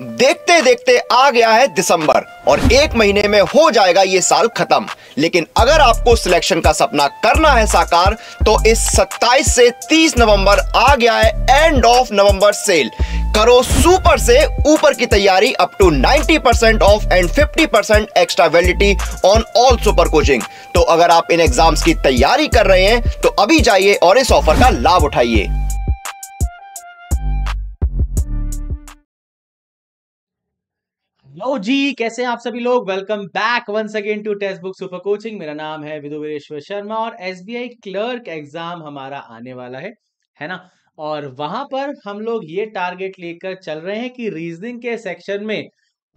देखते देखते आ गया है दिसंबर और एक महीने में हो जाएगा ये साल खत्म लेकिन अगर आपको सिलेक्शन का सपना करना है साकार तो इस 27 से 30 नवंबर आ गया है एंड ऑफ नवंबर सेल करो सुपर से ऊपर की तैयारी up to 90% percent off and 50% percent extra validity on all super coaching तो अगर आप इन एग्जाम्स की तैयारी कर रहे हैं तो अभी जाइए और इस ऑफर का लाभ उठाइए हेलो जी कैसे हैं आप सभी लोग welcome back once again to Testbook super coaching मेरा नाम है विदु वीरेश्वर शर्मा और एसबीआई क्लर्क एग्जाम हमारा आने वाला है है ना और वहां पर हम लोग ये टारगेट लेकर चल रहे हैं कि रीजनिंग के सेक्शन में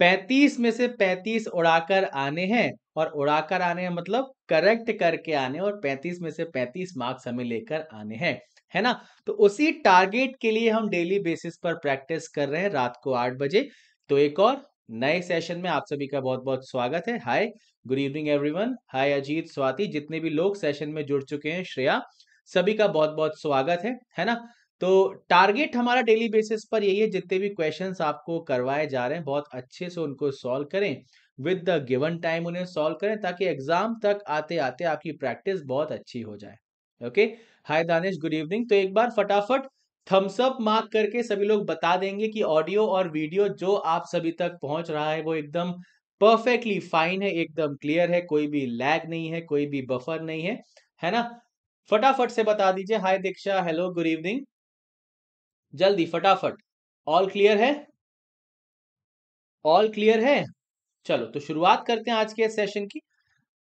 35 में से 35 उड़ाकर आने हैं और उड़ाकर आने मतलब करेक्ट करके आने और 35 में से 35 मार्क्स हमें लेकर आने हैं है ना तो उसी टारगेट के लिए हम डेली बेसिस पर प्रैक्टिस कर रहे हैं रात को आठ बजे तो एक और नए सेशन में आप सभी का बहुत बहुत स्वागत है hi good evening everyone hi Ajit Swati जितने भी लोग सेशन में जुड़ चुके हैं श्रेया सभी का बहुत बहुत स्वागत है है ना तो टारगेट हमारा डेली बेसिस पर यही है जितने भी क्वेश्चंस आपको करवाए जा रहे हैं बहुत अच्छे से उनको सॉल्व करें विद द गिवन टाइम उन्हें सॉल्व करें ताकि एग्जाम तक आते आते आपकी प्रैक्टिस बहुत अच्छी हो जाए okay hi Danish good evening तो एक बार फटाफट थम्स अप मार्क करके सभी लोग बता देंगे कि ऑडियो और वीडियो जो आप सभी तक पहुंच रहा है वो एकदम परफेक्टली फाइन है एकदम क्लियर है कोई भी लैग नहीं है कोई भी बफर नहीं है है ना फटाफट से बता दीजिए hi Diksha hello good evening जल्दी फटाफट ऑल क्लियर है ऑल क्लियर है चलो तो शुरुआत करते हैं आज के सेशन की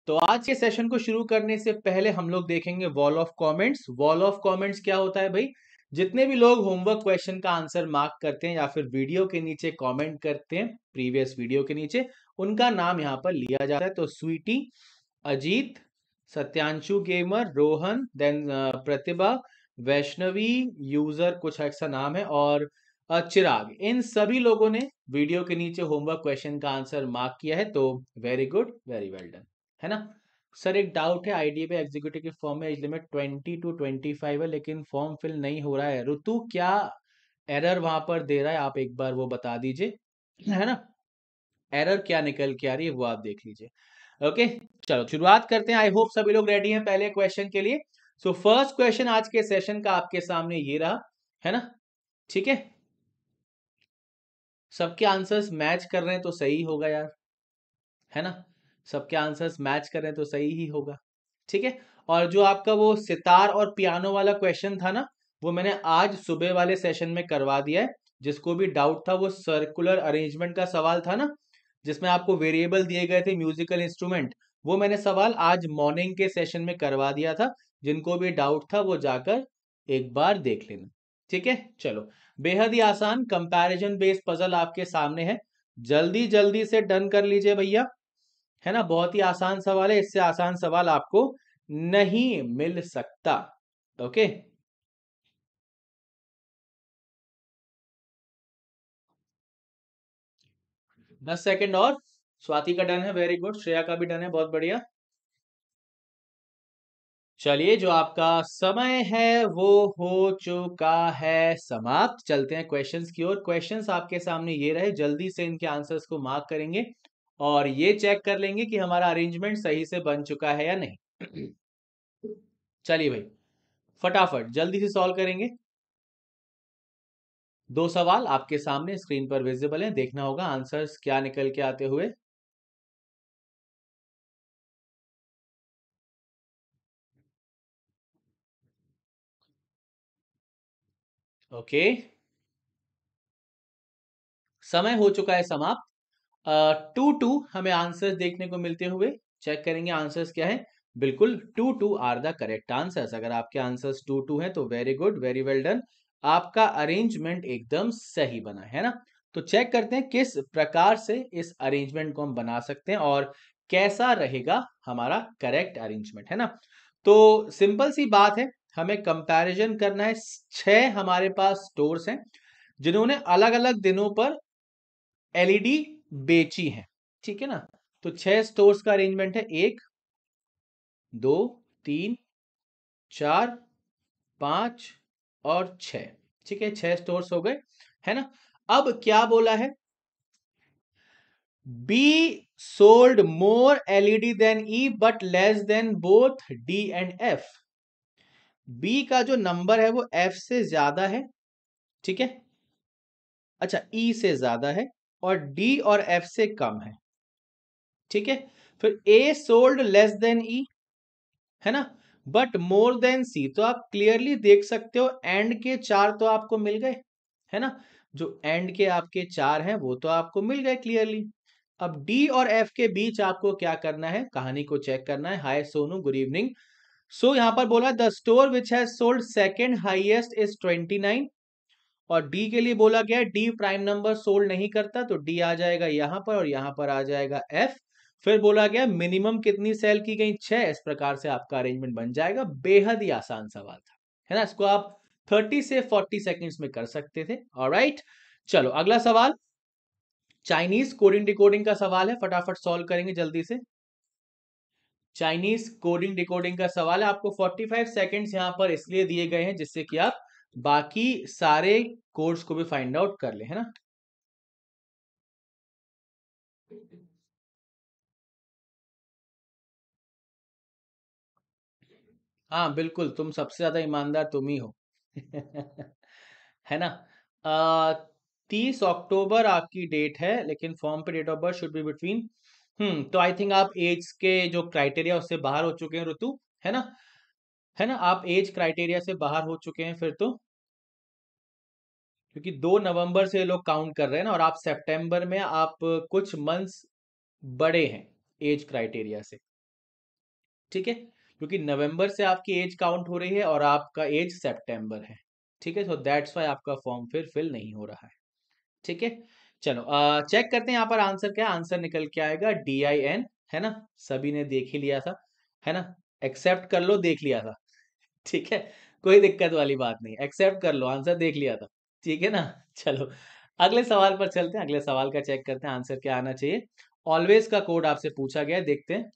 तो आज के सेशन को शुरू करने से पहले हम लोग देखेंगे wall of comments wall of comments क्या होता है भाई जितने भी लोग होमवर्क क्वेश्चन का आंसर मार्क करते हैं या फिर वीडियो के नीचे कमेंट करते हैं प्रीवियस वीडियो के नीचे उनका नाम यहाँ पर लिया जाता है तो Sweety Ajit Satyanshu gamer Rohan then Pratibha Vaishnavi user कुछ ऐसा नाम है और चिराग इन सभी लोगों ने वीडियो के नीचे होमवर्क क्वेश्चन का आंसर मार्क किया है तो very good very well done है ना सर एक डाउट है आईडी पे एग्जीक्यूटिव के फॉर्म में age limit twenty two twenty five है लेकिन फॉर्म फिल नहीं हो रहा है ऋतु क्या एरर वहां पर दे रहा है आप एक बार वो बता दीजिए है ना एरर क्या निकल के आ रही है वो आप देख लीजिए ओके चलो शुरुआत करते हैं आई होप सभी लोग रेडी हैं पहले क्वेश्चन के लिए सो फर्स्ट क्वेश्चन आज के सेशन का आपके सामने ये रहा है ना ठीक है सबके आंसर्स मैच कर रहे हैं तो सही होगा यार है ना सबके आंसर्स मैच करें तो सही ही होगा ठीक है और जो आपका वो सितार और पियानो वाला क्वेश्चन था ना वो मैंने आज सुबह वाले सेशन में करवा दिया है जिसको भी डाउट था वो सर्कुलर अरेंजमेंट का सवाल था ना जिसमें आपको वेरिएबल दिए गए थे म्यूजिकल इंस्ट्रूमेंट वो मैंने सवाल आज मॉर्निंग के सेशन में करवा दिया था जिनको भी डाउट था वो जाकर एक बार देख लेना ठीक है चलो बेहद ही आसान कंपैरिजन बेस्ड पजल आपके सामने है जल्दी जल्दी से डन कर लीजिए भैया है ना बहुत ही आसान सवाल है इससे आसान सवाल आपको नहीं मिल सकता ओके दस सेकंड और स्वाति का डन है वेरी गुड श्रेया का भी डन है बहुत बढ़िया चलिए जो आपका समय है वो हो चुका है समाप्त चलते हैं क्वेश्चंस की ओर क्वेश्चंस आपके सामने ये रहे जल्दी से इनके आंसर्स को मार्क करेंगे और ये चेक कर लेंगे कि हमारा अरेंजमेंट सही से बन चुका है या नहीं चलिए भाई फटाफट जल्दी से सॉल्व करेंगे दो सवाल आपके सामने स्क्रीन पर विजिबल हैं देखना होगा आंसर्स क्या निकल के आते हुए ओके okay. समय हो चुका है समाप्त टू टू हमें आंसर्स देखने को मिलते हुए चेक करेंगे आंसर्स क्या है बिल्कुल two two are the correct answers अगर आपके आंसर्स टू टू है तो very good very well done आपका अरेंजमेंट एकदम सही बना है ना तो चेक करते हैं किस प्रकार से इस अरेंजमेंट को हम बना सकते हैं और कैसा रहेगा हमारा करेक्ट अरेंजमेंट है ना तो सिंपल सी बात है हमें कंपैरिजन करना है छह हमारे पास स्टोर्स हैं जिन्होंने अलग अलग दिनों पर एलईडी बेची हैं ठीक है ना तो छह स्टोर्स का अरेंजमेंट है एक दो तीन चार पांच और छ ठीक है छह स्टोर्स हो गए है ना अब क्या बोला है B sold more LED than E but less than both D and F B का जो नंबर है वो एफ से ज्यादा है ठीक है अच्छा ई e से ज्यादा है और डी और एफ से कम है ठीक है फिर A sold less than E है ना बट मोर देन सी तो आप क्लियरली देख सकते हो एंड के चार तो आपको मिल गए है ना जो एंड के आपके चार हैं वो तो आपको मिल गए क्लियरली अब डी और एफ के बीच आपको क्या करना है कहानी को चेक करना है hi Sonu good evening so यहां पर बोला the store which has sold second highest is twenty nine और डी के लिए बोला गया डी प्राइम नंबर सोल्व नहीं करता तो डी आ जाएगा यहां पर और यहां पर आ जाएगा एफ फिर बोला गया मिनिमम कितनी सेल की गई छह इस प्रकार से आपका अरेंजमेंट बन जाएगा बेहद ही आसान सवाल था है ना इसको आप 30 से 40 सेकंड्स में कर सकते थे राइट चलो अगला सवाल चाइनीज कोडिंग डिकोडिंग का सवाल है फटाफट सॉल्व करेंगे जल्दी से चाइनीज कोडिंग डिकोडिंग का सवाल है आपको 45 सेकंड्स यहां पर इसलिए दिए गए हैं जिससे कि आप बाकी सारे कोर्स को भी फाइंड आउट कर ले है ना हाँ बिल्कुल तुम सबसे ज्यादा ईमानदार तुम ही हो है ना तीस अक्टूबर आपकी डेट है लेकिन फॉर्म पे date of birth should be between hmm तो आई थिंक आप एज के जो क्राइटेरिया उससे बाहर हो चुके हैं ऋतु है ना है ना आप एज क्राइटेरिया से बाहर हो चुके हैं फिर तो क्योंकि दो नवंबर से लोग काउंट कर रहे हैं ना और आप सितंबर में आप कुछ मंथ्स बड़े हैं एज क्राइटेरिया से ठीक है क्योंकि नवंबर से आपकी एज काउंट हो रही है और आपका एज सितंबर है ठीक है सो दैट्स वाई आपका फॉर्म फिर फिल नहीं हो रहा है ठीक है चलो आ, चेक करते हैं यहाँ पर आंसर क्या आंसर निकल के आएगा डी आई एन है ना सभी ने देख ही लिया था है ना एक्सेप्ट कर लो देख लिया था ठीक है कोई दिक्कत वाली बात नहीं एक्सेप्ट कर लो आंसर देख लिया था ठीक है ना चलो अगले सवाल पर चलते हैं अगले सवाल का चेक करते हैं आंसर क्या आना चाहिए ऑलवेज का कोड आपसे पूछा गया देखते हैं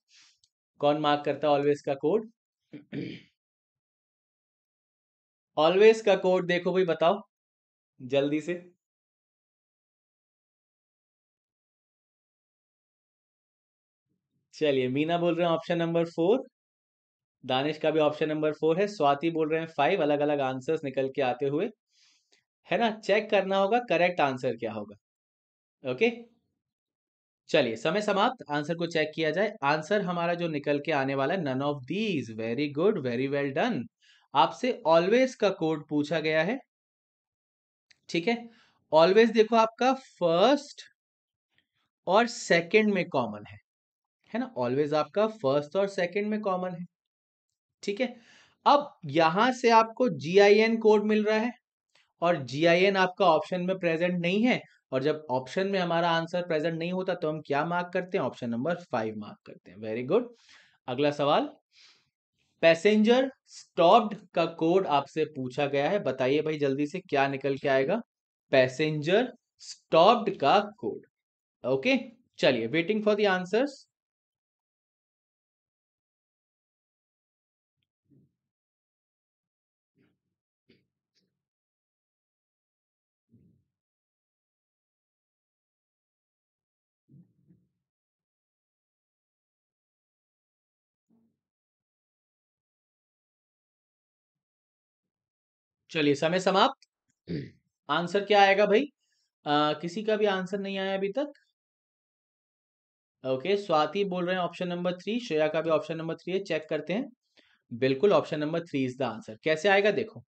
कौन मार्क करता है ऑलवेज का कोड ऑलवेज का कोड देखो भाई बताओ जल्दी से चलिए मीना बोल रहे हैं ऑप्शन नंबर फोर दानिश का भी ऑप्शन नंबर फोर है स्वाति बोल रहे हैं फाइव अलग अलग आंसर्स निकल के आते हुए है ना चेक करना होगा करेक्ट आंसर क्या होगा ओके चलिए समय समाप्त आंसर को चेक किया जाए आंसर हमारा जो निकल के आने वाला है none of these very good very well done आपसे ऑलवेज का कोड पूछा गया है ठीक है ऑलवेज देखो आपका फर्स्ट और सेकंड में कॉमन है है ना ऑलवेज आपका फर्स्ट और सेकंड में कॉमन है ठीक है अब यहां से आपको जी कोड मिल रहा है और जी आपका ऑप्शन में प्रेजेंट नहीं है और जब ऑप्शन में हमारा आंसर प्रेजेंट नहीं होता तो हम क्या मार्क करते हैं ऑप्शन नंबर फाइव मार्क करते हैं वेरी गुड अगला सवाल पैसेंजर स्टॉप्ड का कोड आपसे पूछा गया है बताइए भाई जल्दी से क्या निकल के आएगा पैसेंजर स्टॉप्ड का कोड ओके चलिए वेटिंग फॉर द आंसर्स चलिए समय समाप्त आंसर क्या आएगा भाई आ, किसी का भी आंसर नहीं आया अभी तक ओके स्वाति बोल रहे हैं ऑप्शन नंबर थ्री श्रेया का भी ऑप्शन नंबर थ्री है चेक करते हैं बिल्कुल option number three is the answer कैसे आएगा देखो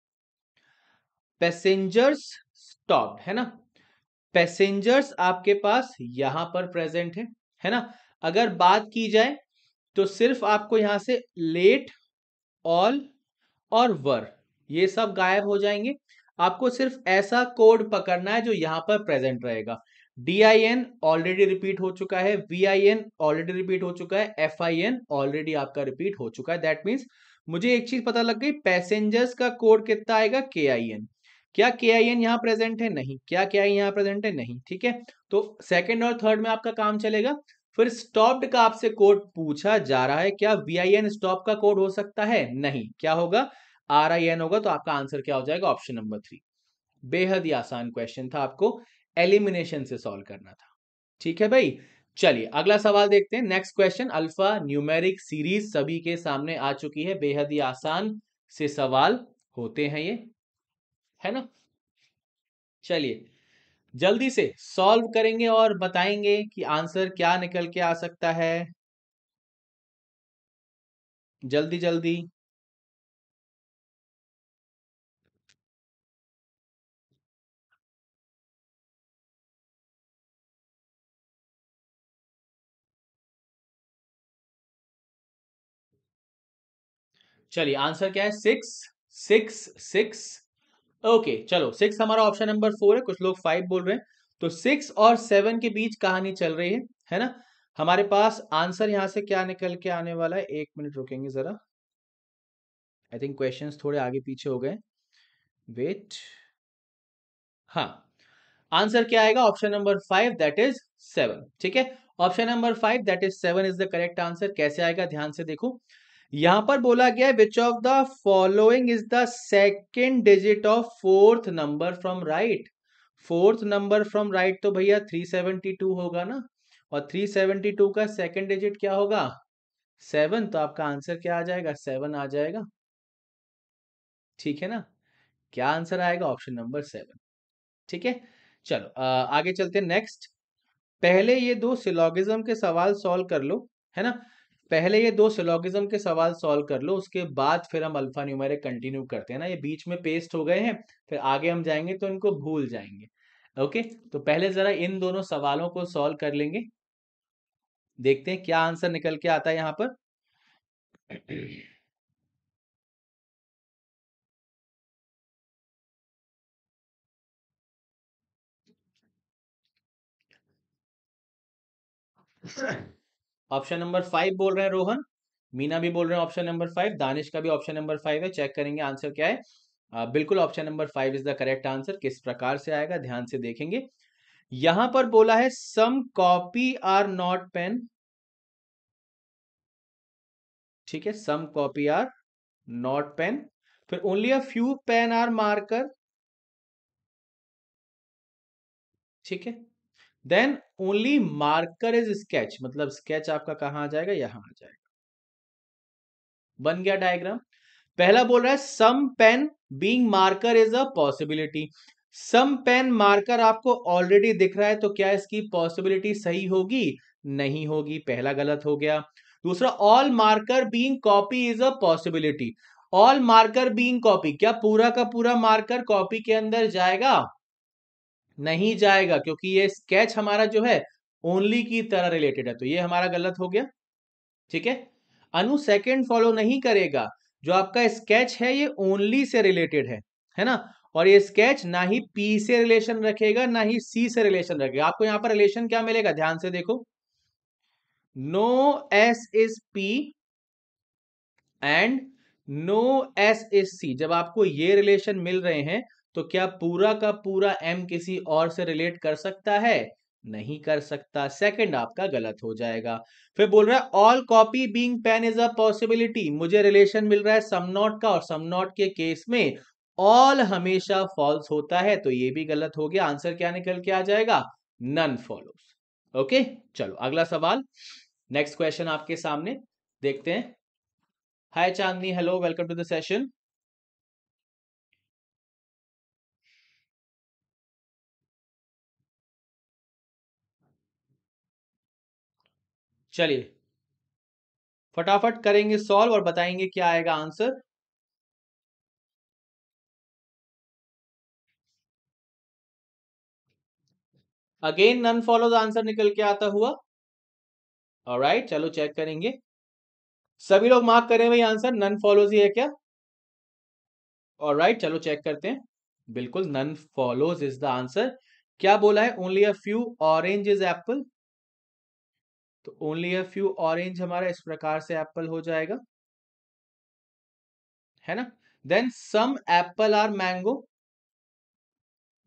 पैसेंजर्स स्टॉप है ना पैसेंजर्स आपके पास यहां पर प्रेजेंट है है ना अगर बात की जाए तो सिर्फ आपको यहां से लेट ऑल और वर ये सब गायब हो जाएंगे आपको सिर्फ ऐसा कोड पकड़ना है जो यहाँ पर प्रेजेंट रहेगा D I N already repeat हो चुका है V I N already repeat हो चुका है एफ आई एन ऑलरेडी आपका रिपीट हो चुका है दैट मीन्स मुझे एक चीज पता लग गई पैसेंजर्स का कोड कितना आएगा के आई एन क्या के आई एन यहाँ प्रेजेंट है नहीं क्या के आई यहाँ प्रेजेंट है नहीं ठीक है तो सेकेंड और थर्ड में आपका काम चलेगा फिर स्टॉप्ड का आपसे कोड पूछा जा रहा है क्या वी आई एन स्टॉप का कोड हो सकता है नहीं क्या होगा आर आई एन होगा तो आपका आंसर क्या हो जाएगा ऑप्शन नंबर थ्री बेहद ही आसान क्वेश्चन था आपको एलिमिनेशन से सॉल्व करना था ठीक है भाई चलिए अगला सवाल देखते हैं next question alpha numeric series सभी के सामने आ चुकी है बेहद ही आसान से सवाल होते हैं ये है ना चलिए जल्दी से सॉल्व करेंगे और बताएंगे कि आंसर क्या निकल के आ सकता है जल्दी जल्दी चलिए आंसर क्या है सिक्स सिक्स सिक्स ओके चलो सिक्स हमारा ऑप्शन नंबर फोर है कुछ लोग फाइव बोल रहे हैं तो सिक्स और सेवन के बीच कहानी चल रही है है ना हमारे पास आंसर यहां से क्या निकल के आने वाला है एक मिनट रुकेंगे जरा आई थिंक क्वेश्चंस थोड़े आगे पीछे हो गए वेट हाँ आंसर क्या आएगा option number five that is seven ठीक है option number five that is seven is the correct answer कैसे आएगा ध्यान से देखो यहां पर बोला गया which of the following is the second digit of fourth number from right fourth number from right तो भैया 372 होगा ना और 372 का सेकेंड डिजिट क्या होगा सेवन तो आपका आंसर क्या आ जाएगा सेवन आ जाएगा ठीक है ना क्या आंसर आएगा ऑप्शन नंबर सेवन ठीक है चलो आगे चलते नेक्स्ट पहले ये दो सिलोगिज्म के सवाल सॉल्व कर लो है ना पहले ये दो सिलोगिज्म के सवाल सॉल्व कर लो उसके बाद फिर हम अल्फा न्यूमेरिक कंटिन्यू करते हैं ना ये बीच में पेस्ट हो गए हैं फिर आगे हम जाएंगे तो इनको भूल जाएंगे ओके तो पहले जरा इन दोनों सवालों को सॉल्व कर लेंगे देखते हैं क्या आंसर निकल के आता है यहां पर Sure. ऑप्शन नंबर फाइव बोल रहे हैं रोहन मीना भी बोल रहे हैं ऑप्शन नंबर फाइव दानिश का भी ऑप्शन नंबर फाइव है चेक करेंगे आंसर क्या है आ, uh, बिल्कुल option number five is the correct answer किस प्रकार से आएगा ध्यान से देखेंगे यहां पर बोला है some copy are not pen ठीक है some copy are not pen फिर only a few pen are marker ठीक है then only marker is sketch मतलब स्केच आपका कहां आ जाएगा यहां आ जाएगा बन गया डायग्राम पहला बोल रहा है some pen being marker is a possibility some pen marker आपको ऑलरेडी दिख रहा है तो क्या इसकी पॉसिबिलिटी सही होगी नहीं होगी पहला गलत हो गया दूसरा all marker being copy is a possibility all marker being copy क्या पूरा का पूरा मार्कर कॉपी के अंदर जाएगा नहीं जाएगा क्योंकि ये स्केच हमारा जो है ओनली की तरह रिलेटेड है तो ये हमारा गलत हो गया ठीक है अनु सेकेंड फॉलो नहीं करेगा जो आपका स्केच है ये ओनली से रिलेटेड है है ना और ये स्केच ना ही पी से रिलेशन रखेगा ना ही सी से रिलेशन रखेगा आपको यहां पर रिलेशन क्या मिलेगा ध्यान से देखो no S is P and no S is C जब आपको ये रिलेशन मिल रहे हैं तो क्या पूरा का पूरा एम किसी और से रिलेट कर सकता है नहीं कर सकता सेकंड आपका गलत हो जाएगा फिर बोल रहा है all copy being pen is a possibility मुझे रिलेशन मिल रहा है सम नॉट का और सम नॉट के केस में ऑल हमेशा फॉल्स होता है तो ये भी गलत हो गया आंसर क्या निकल के आ जाएगा नन फॉलोस ओके चलो अगला सवाल नेक्स्ट क्वेश्चन आपके सामने देखते हैं hi Chandni hello welcome to the session चलिए फटाफट करेंगे सॉल्व और बताएंगे क्या आएगा answer again none follow answer निकल के आता हुआ और right, चलो चेक करेंगे सभी लोग मार्क करें भाई आंसर नन फॉलोज ही है क्या और right, चलो चेक करते हैं बिल्कुल none follows is the answer क्या बोला है only a few orange is apple तो ओनली अ फ्यू ऑरेंज हमारा इस प्रकार से एप्पल हो जाएगा है ना then some apple are mango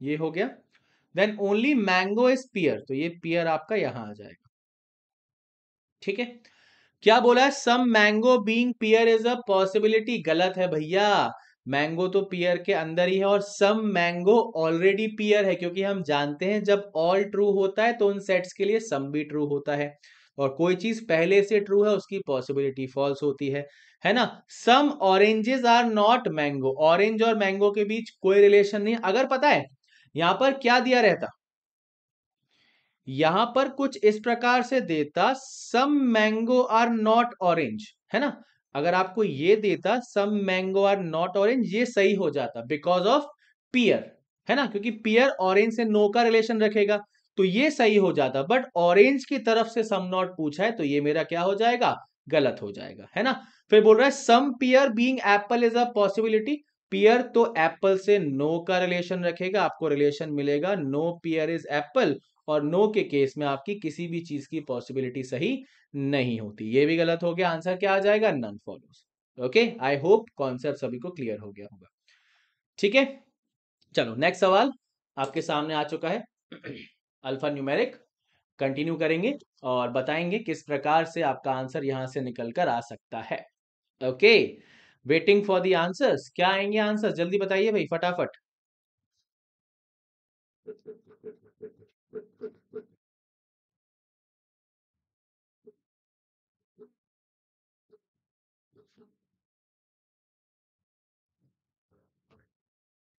ये हो गया then only mango is pear तो ये पियर आपका यहां आ जाएगा ठीक है क्या बोला है some mango being pear is a possibility गलत है भैया मैंगो तो पियर के अंदर ही है और सम मैंगो ऑलरेडी पियर है क्योंकि हम जानते हैं जब ऑल ट्रू होता है तो उन सेट्स के लिए सम भी ट्रू होता है और कोई चीज पहले से ट्रू है उसकी पॉसिबिलिटी फॉल्स होती है है ना some oranges are not mango orange और मैंगो के बीच कोई रिलेशन नहीं अगर पता है यहां पर क्या दिया रहता यहां पर कुछ इस प्रकार से देता some mango are not orange है ना अगर आपको ये देता some mango are not orange ये सही हो जाता बिकॉज ऑफ पियर है ना क्योंकि पियर ऑरेंज से नो का रिलेशन रखेगा तो ये सही हो जाता बट ऑरेंज की तरफ से सम नॉट पूछा है तो ये मेरा क्या हो जाएगा गलत हो जाएगा है ना फिर बोल रहा है some pear being apple is a possibility pear तो एप्पल से नो का रिलेशन रखेगा आपको रिलेशन मिलेगा नो पियर इज एप्पल और नो के केस में आपकी किसी भी चीज की पॉसिबिलिटी सही नहीं होती ये भी गलत हो गया आंसर क्या आ जाएगा none follows okay I hope concept सभी को क्लियर हो गया होगा ठीक है चलो नेक्स्ट सवाल आपके सामने आ चुका है अल्फा न्यूमेरिक कंटिन्यू करेंगे और बताएंगे किस प्रकार से आपका आंसर यहां से निकल कर आ सकता है okay waiting for the answers क्या आएंगे आंसर जल्दी बताइए भाई फटाफट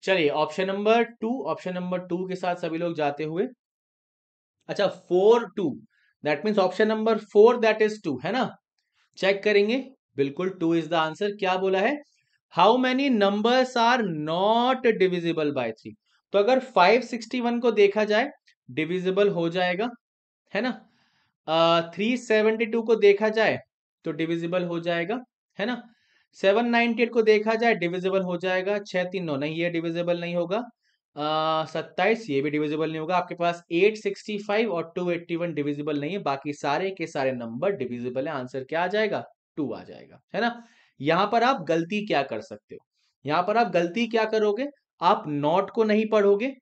चलिए option number two option number two के साथ सभी लोग जाते हुए अच्छा four two that means option number four that is two है ना चेक करेंगे बिल्कुल टू इज द आंसर क्या बोला है how many numbers are not divisible by three तो अगर 561 को देखा जाए डिविजिबल हो जाएगा है ना थ्री सेवेंटी टू को देखा जाए तो डिविजिबल हो जाएगा है ना सेवन नाइनटी एट को देखा जाए डिविजिबल हो जाएगा छह तीन नौ नहीं ये डिविजिबल नहीं होगा सत्ताईस ये भी डिविजिबल नहीं होगा आपके पास एट सिक्सटी फाइव और टू एट्टी वन डिविजिबल नहीं है बाकी सारे के सारे नंबर डिविजिबल है आंसर क्या आ जाएगा टू आ जाएगा है ना यहां पर आप गलती क्या कर सकते हो यहां पर आप गलती क्या करोगे आप नॉट को नहीं पढ़ोगे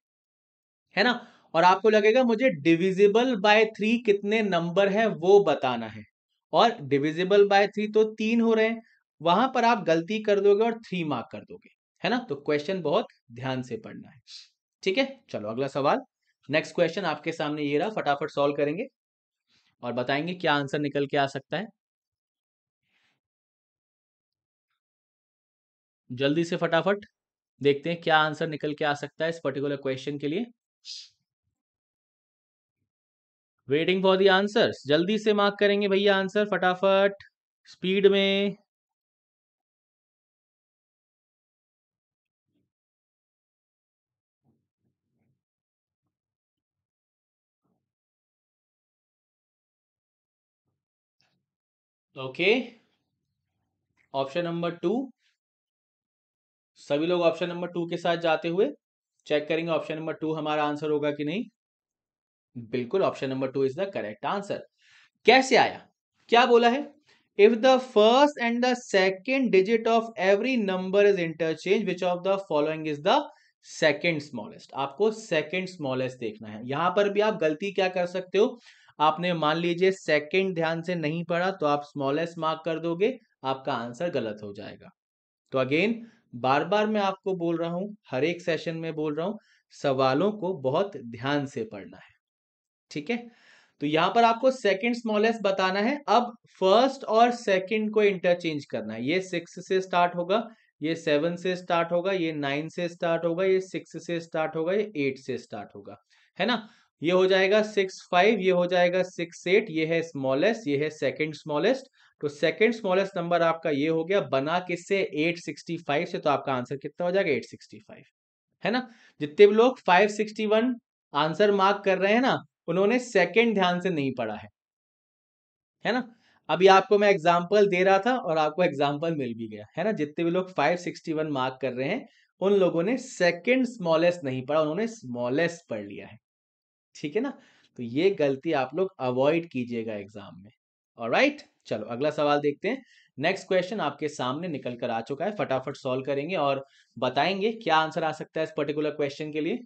है ना और आपको लगेगा मुझे डिविजिबल बाय थ्री कितने नंबर है वो बताना है और डिविजिबल बाय थ्री तो तीन हो रहे हैं वहां पर आप गलती कर दोगे और थ्री मार्क कर दोगे है ना तो क्वेश्चन बहुत ध्यान से पढ़ना है ठीक है चलो अगला सवाल नेक्स्ट क्वेश्चन आपके सामने ये रहा फटाफट सॉल्व करेंगे और बताएंगे क्या आंसर निकल के आ सकता है जल्दी से फटाफट देखते हैं क्या आंसर निकल के आ सकता है इस पर्टिकुलर क्वेश्चन के लिए वेटिंग फॉर दी आंसर जल्दी से मार्क करेंगे भैया आंसर फटाफट स्पीड में ओके ऑप्शन नंबर टू सभी लोग ऑप्शन नंबर टू के साथ जाते हुए चेक करेंगे ऑप्शन नंबर टू हमारा आंसर होगा कि नहीं बिल्कुल option number two is the correct answer कैसे आया क्या बोला है if the first and the second digit of every number is interchange which of the following is the second smallest आपको सेकेंड स्मॉलेस्ट देखना है यहां पर भी आप गलती क्या कर सकते हो आपने मान लीजिए सेकंड ध्यान से नहीं पढ़ा तो आप स्मॉलेस्ट मार्क कर दोगे आपका आंसर गलत हो जाएगा तो अगेन बार बार मैं आपको बोल रहा हूं हर एक सेशन में बोल रहा हूं सवालों को बहुत ध्यान से पढ़ना है ठीक है तो यहां पर आपको सेकंड स्मॉलेस्ट बताना है अब फर्स्ट और सेकंड को इंटरचेंज करना है ये सिक्स से स्टार्ट होगा ये सेवन से स्टार्ट होगा ये नाइन से स्टार्ट होगा ये सिक्स से स्टार्ट होगा ये एट से स्टार्ट होगा है ना ये हो जाएगा सिक्स फाइव ये हो जाएगा सिक्स एट ये है स्मॉलेस्ट ये है सेकंड स्मॉलेस्ट तो सेकंड स्मॉलेस्ट नंबर आपका ये हो गया बना किससे एट सिक्सटी फाइव से तो आपका आंसर कितना हो जाएगा एट फाइव है ना जितने भी लोग five sixty one answer mark कर रहे हैं ना उन्होंने सेकंड ध्यान से नहीं पढ़ा है है ना अभी आपको मैं एग्जाम्पल दे रहा था और आपको एग्जाम्पल मिल भी गया है ना जितने भी लोग वन मार्क कर रहे हैं उन लोगों ने सेकेंड स्मॉलेस्ट नहीं पढ़ा उन्होंने स्मॉलेस्ट पढ़ लिया है ठीक है ना तो ये गलती आप लोग अवॉइड कीजिएगा एग्जाम में और right? चलो अगला सवाल देखते हैं नेक्स्ट क्वेश्चन आपके सामने निकल कर आ चुका है फटाफट सॉल्व करेंगे और बताएंगे क्या आंसर आ सकता है इस पर्टिकुलर क्वेश्चन के लिए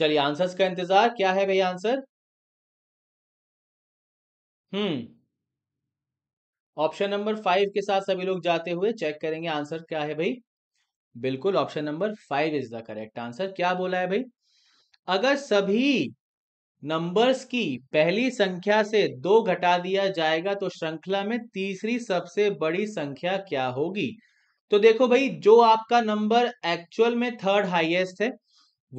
चलिए आंसर्स का इंतजार क्या है भैया answer hmm option number five के साथ सभी लोग जाते हुए चेक करेंगे आंसर क्या है भाई बिल्कुल option number five is the correct answer क्या बोला है भाई अगर सभी नंबर्स की पहली संख्या से दो घटा दिया जाएगा तो श्रृंखला में तीसरी सबसे बड़ी संख्या क्या होगी तो देखो भाई जो आपका नंबर एक्चुअल में थर्ड हाईएस्ट है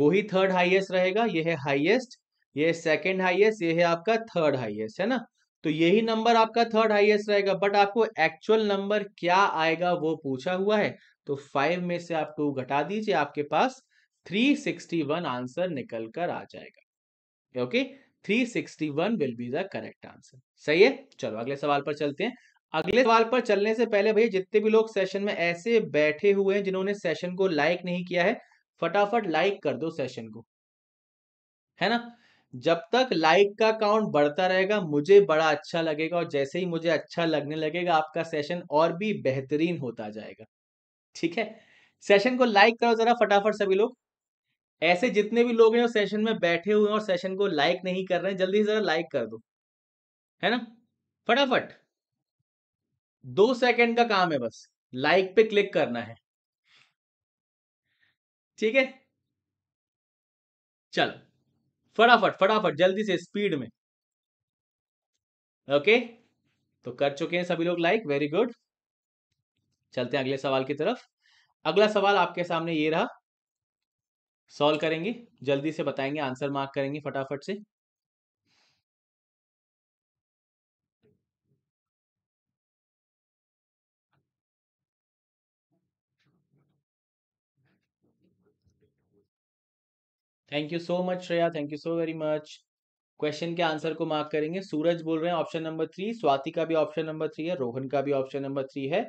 वो ही थर्ड हाईएस्ट रहेगा यह है हाईएस्ट यह सेकंड हाईएस्ट यह है आपका थर्ड हाईएस्ट है ना तो यही नंबर आपका थर्ड हाईएस्ट रहेगा बट आपको एक्चुअल नंबर क्या आएगा वो पूछा हुआ है तो फाइव में से आप टू घटा दीजिए आपके पास 361 आंसर निकल कर आ जाएगा okay 361 will be the correct answer सही है चलो अगले सवाल पर चलते हैं अगले सवाल पर चलने से पहले भैया जितने भी लोग सेशन में ऐसे बैठे हुए हैं जिन्होंने सेशन को लाइक नहीं किया है फटाफट लाइक कर दो सेशन को है ना जब तक लाइक का काउंट बढ़ता रहेगा मुझे बड़ा अच्छा लगेगा और जैसे ही मुझे अच्छा लगने लगेगा आपका सेशन और भी बेहतरीन होता जाएगा ठीक है सेशन को लाइक करो जरा फटाफट सभी लोग ऐसे जितने भी लोग हैं सेशन में बैठे हुए हैं और सेशन को लाइक नहीं कर रहे हैं जल्दी से जरा लाइक कर दो है ना फटाफट दो सेकंड का काम है बस लाइक पे क्लिक करना है ठीक है चलो फटाफट फटाफट जल्दी से स्पीड में ओके तो कर चुके हैं सभी लोग लाइक वेरी गुड चलते हैं अगले सवाल की तरफ अगला सवाल आपके सामने ये रहा सॉल्व करेंगे जल्दी से बताएंगे आंसर मार्क करेंगे फटाफट से thank you so much Shreya thank you so very much question के आंसर को मार्क करेंगे सूरज बोल रहे हैं ऑप्शन नंबर थ्री स्वाति का भी ऑप्शन नंबर थ्री है रोहन का भी ऑप्शन नंबर थ्री है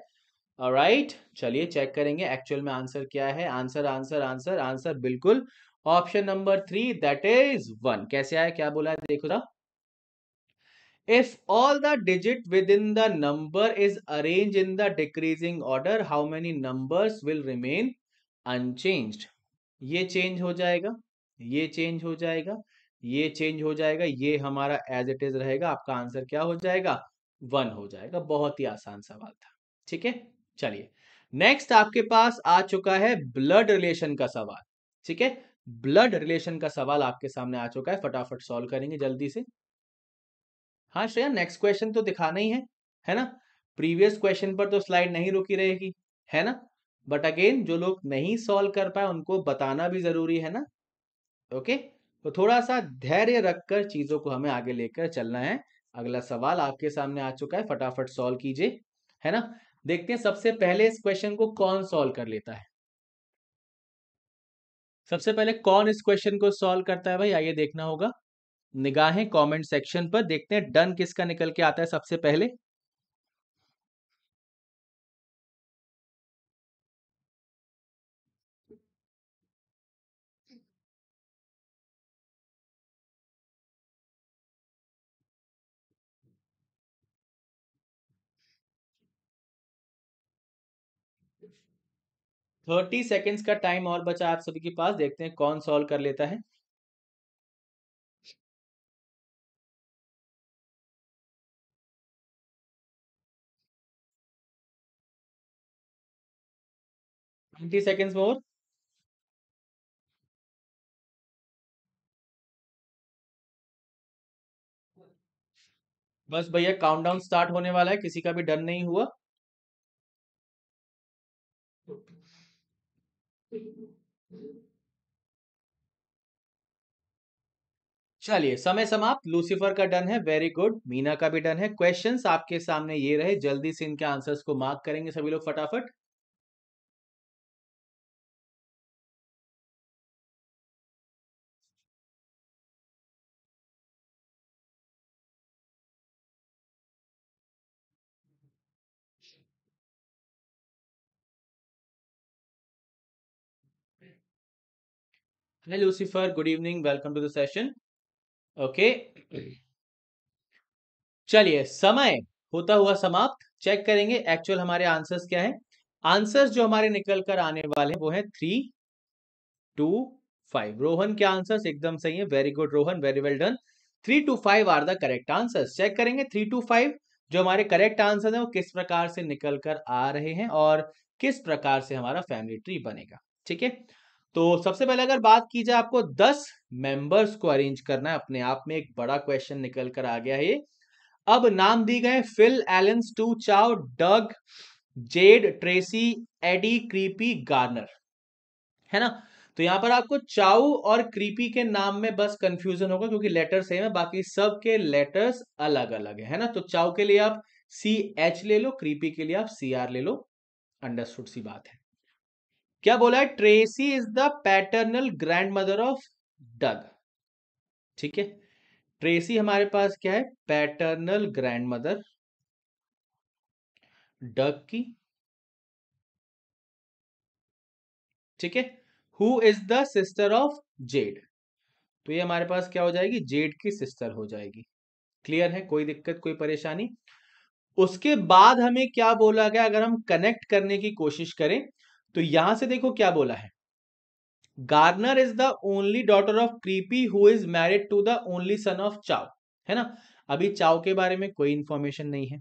राइट right, चलिए चेक करेंगे एक्चुअल में आंसर क्या है आंसर आंसर आंसर आंसर बिल्कुल option number three that is one कैसे आया क्या बोला है देखो था all the digit within the number is arranged in the decreasing order how many numbers will remain unchanged ये चेंज हो जाएगा ये चेंज हो जाएगा ये चेंज हो जाएगा ये हमारा एज इट इज रहेगा आपका आंसर क्या हो जाएगा वन हो जाएगा बहुत ही आसान सवाल था ठीक है चलिए नेक्स्ट आपके पास आ चुका है ब्लड रिलेशन का सवाल ठीक है ब्लड रिलेशन का सवाल आपके सामने आ चुका है फटाफट सॉल्व करेंगे जल्दी से हाँ श्रेया नेक्स्ट क्वेश्चन तो दिखाना ही है है ना प्रीवियस क्वेश्चन पर तो स्लाइड नहीं रुकी रहेगी है ना बट अगेन जो लोग नहीं सॉल्व कर पाए उनको बताना भी जरूरी है ना ओके तो थोड़ा सा धैर्य रखकर चीजों को हमें आगे लेकर चलना है अगला सवाल आपके सामने आ चुका है फटाफट सॉल्व कीजिए है ना देखते हैं सबसे पहले इस क्वेश्चन को कौन सॉल्व कर लेता है सबसे पहले कौन इस क्वेश्चन को सॉल्व करता है भाई आइए देखना होगा निगाहें कमेंट सेक्शन पर देखते हैं डन किसका निकल के आता है सबसे पहले थर्टी सेकेंड्स का टाइम और बचा आप सभी के पास देखते हैं कौन सॉल्व कर लेता है ट्वेंटी सेकेंड्स मोर बस भैया काउंटडाउन स्टार्ट होने वाला है किसी का भी डर नहीं हुआ चलिए समय समाप्त लूसीफर का डन है वेरी गुड मीना का भी डन है क्वेश्चन आपके सामने ये रहे जल्दी से इनके आंसर्स को मार्क करेंगे सभी लोग फटाफट hello Lucifer good evening welcome to the session okay चलिए समय होता हुआ समाप्त चेक करेंगे एक्चुअल हमारे आंसर्स क्या है आंसर्स जो हमारे निकल कर आने वाले हैं वो है थ्री टू फाइव रोहन के आंसर्स एकदम सही है very good Rohan very well done three two five are the correct answers check करेंगे थ्री टू फाइव जो हमारे करेक्ट आंसर है वो किस प्रकार से निकल कर आ रहे हैं और किस प्रकार से हमारा फैमिली ट्री बनेगा ठीक है तो सबसे पहले अगर बात की जाए आपको दस मेंबर्स को अरेंज करना है अपने आप में एक बड़ा क्वेश्चन निकल कर आ गया है अब नाम दिए गए fill Allen Stu Chao Doug Zed Tracy Eddie Creepy Garner है ना तो यहां पर आपको चाउ और क्रीपी के नाम में बस कंफ्यूजन होगा क्योंकि लेटर सेम है बाकी सब के लेटर्स अलग अलग है, है ना तो चाउ के लिए आप सी एच ले लो क्रीपी के लिए आप सी आर ले लो अंडरस्टूड सी बात है क्या बोला है Tracy is the paternal grandmother of Doug ठीक है ट्रेसी हमारे पास क्या है पैटर्नल ग्रैंड मदर डग की ठीक है who is the sister of Zed तो ये हमारे पास क्या हो जाएगी जेड की सिस्टर हो जाएगी क्लियर है कोई दिक्कत कोई परेशानी उसके बाद हमें क्या बोला गया अगर हम कनेक्ट करने की कोशिश करें तो यहां से देखो क्या बोला है Garner is the only daughter of Creepy who is married to the only son of Chao है ना अभी चाव के बारे में कोई इंफॉर्मेशन नहीं है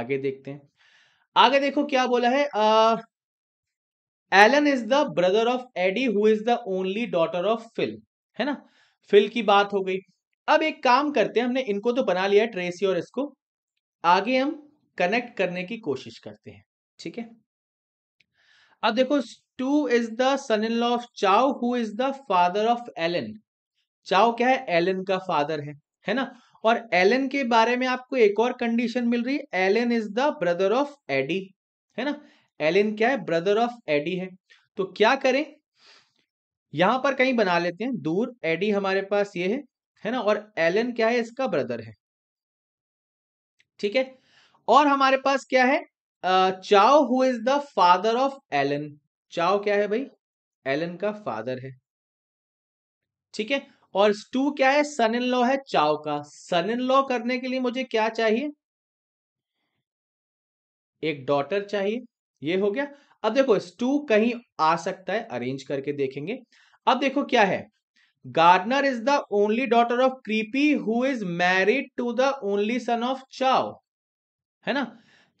आगे देखते हैं आगे देखो क्या बोला है Allen is the brother of Eddie who is the only daughter of Phil है ना फिल की बात हो गई अब एक काम करते हैं हमने इनको तो बना लिया ट्रेसी और इसको आगे हम कनेक्ट करने की कोशिश करते हैं ठीक है अब देखो Stu is the son in law of Chao who is the father of Allen Chao क्या है एलन का फादर है है ना और एलन के बारे में आपको एक और कंडीशन मिल रही है Allen is the brother of Eddie है ना एलन क्या है ब्रदर ऑफ एडी है तो क्या करें यहां पर कहीं बना लेते हैं दूर एडी हमारे पास ये है है ना और एलन क्या है इसका ब्रदर है ठीक है और हमारे पास क्या है Chao who is the father of Allen Chao क्या है भाई एलन का फादर है ठीक है और स्टू क्या है सन इन लॉ है चाओ का सन इन लॉ करने के लिए मुझे क्या चाहिए एक डॉटर चाहिए ये हो गया अब देखो स्टू कहीं आ सकता है अरेंज करके देखेंगे अब देखो क्या है Gardner is the only daughter of Creepy who is married to the only son of Chao है ना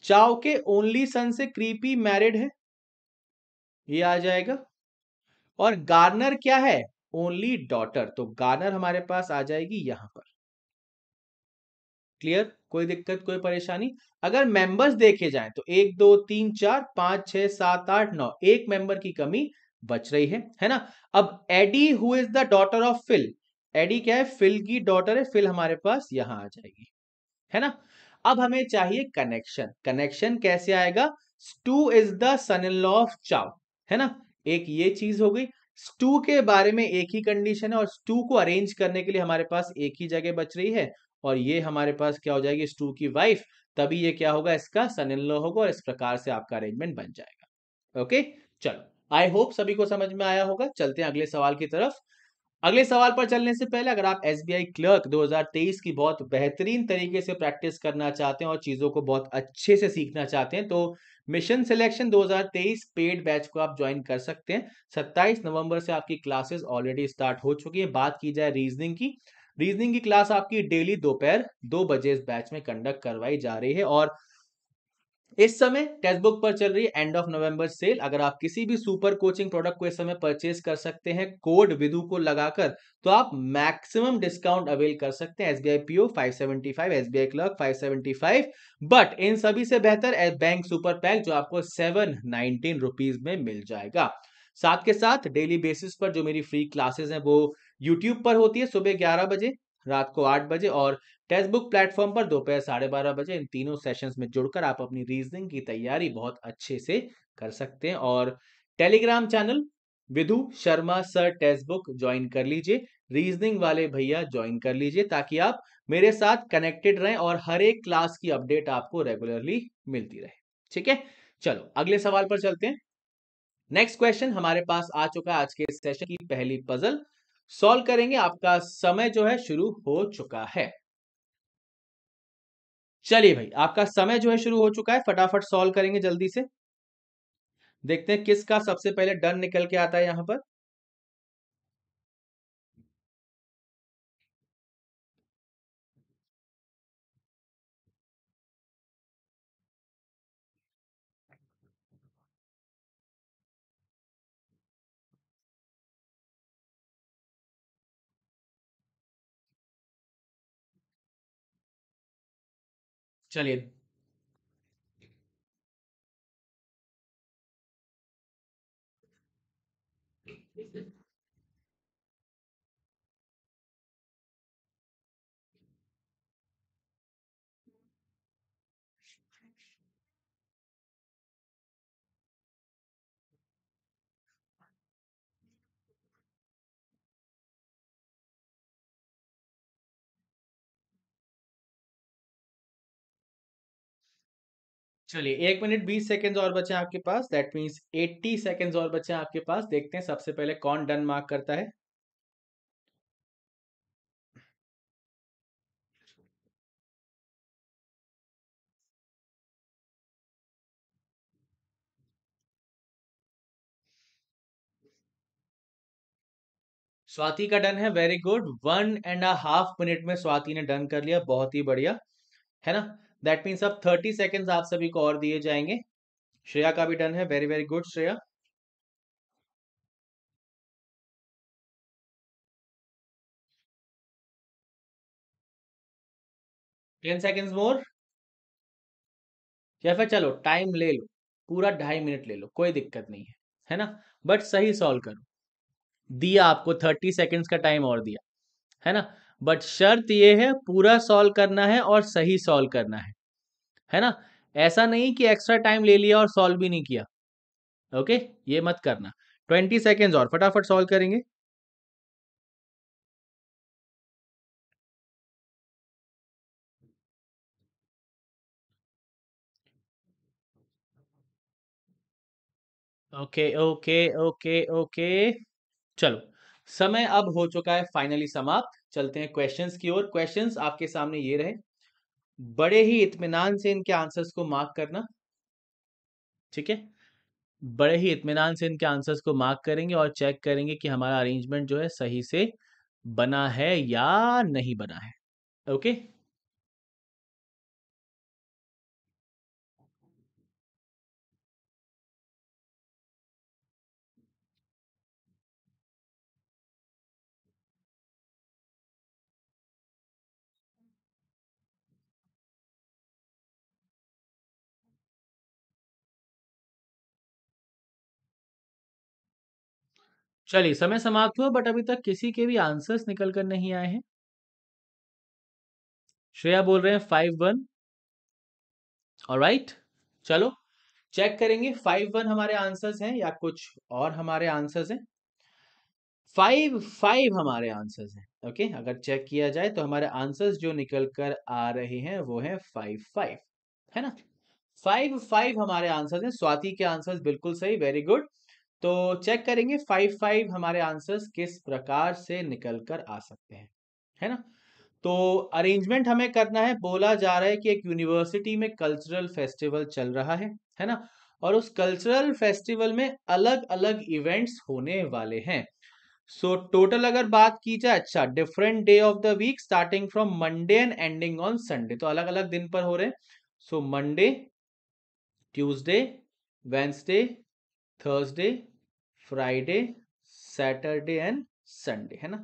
चाव के ओनली सन से क्रीपी मैरिड है ये आ जाएगा और गार्नर क्या है ओनली डॉटर तो गार्नर हमारे पास आ जाएगी यहां पर क्लियर कोई दिक्कत कोई परेशानी अगर मेंबर्स देखे जाएं तो एक दो तीन चार पांच छह सात आठ नौ एक मेंबर की कमी बच रही है है ना अब Eddie who is the daughter of Phil Eddie क्या है फिल की डॉटर है फिल हमारे पास यहां आ जाएगी है ना अब हमें चाहिए कनेक्शन कनेक्शन कैसे आएगा Stu is the son in law of Chao है ना एक ये चीज हो गई स्टू के बारे में एक ही कंडीशन है और स्टू को अरेंज करने के लिए हमारे पास एक ही जगह बच रही है और ये हमारे पास क्या हो जाएगी स्टू की वाइफ तभी ये क्या होगा इसका सन इन लॉ होगा और इस प्रकार से आपका अरेंजमेंट बन जाएगा ओके चलो आई होप सभी को समझ में आया होगा चलते हैं अगले सवाल की तरफ अगले सवाल पर चलने से पहले अगर आप एस क्लर्क 2023 की बहुत बेहतरीन तरीके से प्रैक्टिस करना चाहते हैं और चीज़ों को बहुत अच्छे से सीखना चाहते हैं तो मिशन सिलेक्शन 2023 पेड बैच को आप ज्वाइन कर सकते हैं 27 नवंबर से आपकी क्लासेस ऑलरेडी स्टार्ट हो चुकी है बात की जाए रीजनिंग की रीजनिंग की क्लास आपकी डेली दोपहर दो बजे इस बैच में कंडक्ट करवाई जा रही है और इस समय टेक्स्ट बुक पर चल रही है एंड ऑफ नवंबर सेल अगर आप किसी भी सुपर कोचिंग प्रोडक्ट को इस समय परचेज कर सकते हैं कोड विदु को लगाकर तो आप मैक्सिमम डिस्काउंट अवेल कर सकते हैं SBI PO 575 SBI clerk 575 but इन सभी से बेहतर बैंक सुपर पैक जो आपको सेवन नाइनटीन रुपीज में मिल जाएगा साथ के साथ डेली बेसिस पर जो मेरी फ्री क्लासेस हैं वो यूट्यूब पर होती है सुबह ग्यारह बजे रात को आठ बजे और टेक्स्ट बुक प्लेटफॉर्म पर दोपहर साढ़े बारह बजे इन तीनों सेशंस में जुड़कर आप अपनी रीजनिंग की तैयारी बहुत अच्छे से कर सकते हैं और Telegram channel Vidhu Sharma sir textbook join कर लीजिए रीजनिंग वाले भैया ज्वाइन कर लीजिए ताकि आप मेरे साथ कनेक्टेड रहें और हर एक क्लास की अपडेट आपको रेगुलरली मिलती रहे ठीक है चलो अगले सवाल पर चलते हैं नेक्स्ट क्वेश्चन हमारे पास आ चुका है आज के सेशन की पहली पजल सॉल्व करेंगे आपका समय जो है शुरू हो चुका है चलिए भाई आपका समय जो है शुरू हो चुका है फटाफट सॉल्व करेंगे जल्दी से देखते हैं किसका सबसे पहले डन निकल के आता है यहां पर चलिए चलिए एक मिनट बीस सेकेंड और बचे आपके पास दैट मीन्स एट्टी सेकेंड और बचे आपके पास देखते हैं सबसे पहले कौन डन मार्क करता है स्वाति का डन है very good one and half minute में स्वाति ने डन कर लिया बहुत ही बढ़िया है ना दैट मीन्स अब थर्टी सेकेंड्स आप सभी को और दिए जाएंगे श्रेया का भी डन है very very good Shreya ten seconds more या फिर चलो टाइम ले लो पूरा ढाई मिनट ले लो कोई दिक्कत नहीं है है ना बट सही सॉल्व करो दिया आपको थर्टी सेकेंड्स का टाइम और दिया है ना बट शर्त यह है पूरा सॉल्व करना है और सही सॉल्व करना है है ना ऐसा नहीं कि एक्स्ट्रा टाइम ले लिया और सॉल्व भी नहीं किया ओके ये मत करना ट्वेंटी सेकेंड और फटाफट सॉल्व करेंगे ओके ओके ओके ओके चलो समय अब हो चुका है फाइनली समाप्त चलते हैं क्वेश्चंस की ओर क्वेश्चंस आपके सामने ये रहे बड़े ही इतमान से इनके आंसर्स को मार्क करना ठीक है बड़े ही इतमान से इनके आंसर्स को मार्क करेंगे और चेक करेंगे कि हमारा अरेंजमेंट जो है सही से बना है या नहीं बना है ओके चलिए समय समाप्त हुआ बट अभी तक किसी के भी आंसर्स निकल कर नहीं आए हैं श्रेया बोल रहे हैं फाइव वन राइट चलो चेक करेंगे फाइव वन हमारे आंसर्स हैं या कुछ और हमारे आंसर्स हैं फाइव फाइव हमारे आंसर्स हैं ओके अगर चेक किया जाए तो हमारे आंसर्स जो निकल कर आ रहे हैं वो है फाइव फाइव है ना फाइव फाइव हमारे आंसर्स हैं स्वाति के आंसर्स बिल्कुल सही वेरी गुड तो चेक करेंगे फाइव फाइव हमारे आंसर्स किस प्रकार से निकल कर आ सकते हैं है ना तो अरेंजमेंट हमें करना है बोला जा रहा है कि एक यूनिवर्सिटी में कल्चरल फेस्टिवल चल रहा है है ना और उस कल्चरल फेस्टिवल में अलग अलग इवेंट्स होने वाले हैं सो so, टोटल अगर बात की जाए अच्छा different day of the week starting from Monday and ending on Sunday तो अलग अलग दिन पर हो रहे हैं so Monday Tuesday Wednesday Thursday Friday Saturday and Sunday है ना